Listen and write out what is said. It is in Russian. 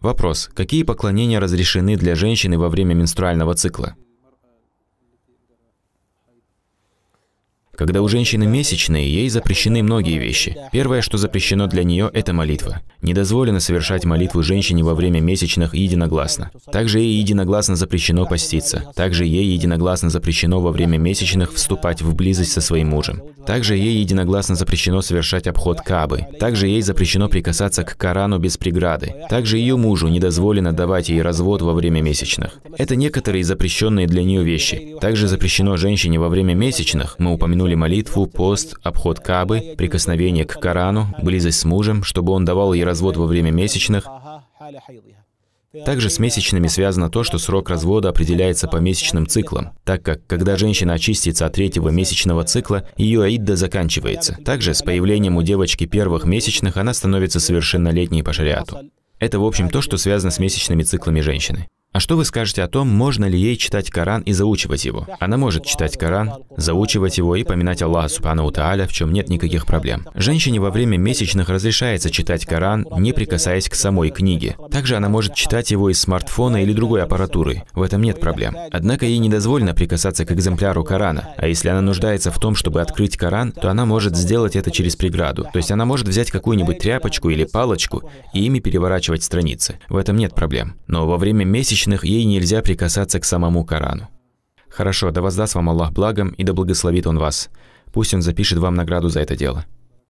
Вопрос. Какие поклонения разрешены для женщины во время менструального цикла? Когда у женщины месячные, ей запрещены многие вещи. Первое, что запрещено для нее, это молитва. Не дозволено совершать молитву женщине во время месячных единогласно. Также ей единогласно запрещено поститься. Также ей единогласно запрещено во время месячных вступать в близость со своим мужем. Также ей единогласно запрещено совершать обход Кабы. Также ей запрещено прикасаться к Корану без преграды. Также ее мужу не дозволено давать ей развод во время месячных. Это некоторые запрещенные для нее вещи. Также запрещено женщине во время месячных, мы упомянули упомянули молитву, пост, обход Кабы, прикосновение к Корану, близость с мужем, чтобы он давал ей развод во время месячных. Также с месячными связано то, что срок развода определяется по месячным циклам, так как, когда женщина очистится от третьего месячного цикла, ее аидда заканчивается. Также с появлением у девочки первых месячных она становится совершеннолетней по шариату. Это, в общем, то, что связано с месячными циклами женщины. А что вы скажете о том, можно ли ей читать Коран и заучивать его? Она может читать Коран, заучивать его и поминать Аллаха Субхану Тааля, в чем нет никаких проблем. Женщине во время месячных разрешается читать Коран, не прикасаясь к самой книге. Также она может читать его из смартфона или другой аппаратуры, в этом нет проблем. Однако ей не дозволено прикасаться к экземпляру Корана, а если она нуждается в том, чтобы открыть Коран, то она может сделать это через преграду. То есть она может взять какую-нибудь тряпочку или палочку и ими переворачивать страницы. В этом нет проблем. Но во время месячных месячных ей нельзя прикасаться к самому Корану. Хорошо, да воздаст вам Аллах благом и да благословит он вас. Пусть он запишет вам награду за это дело.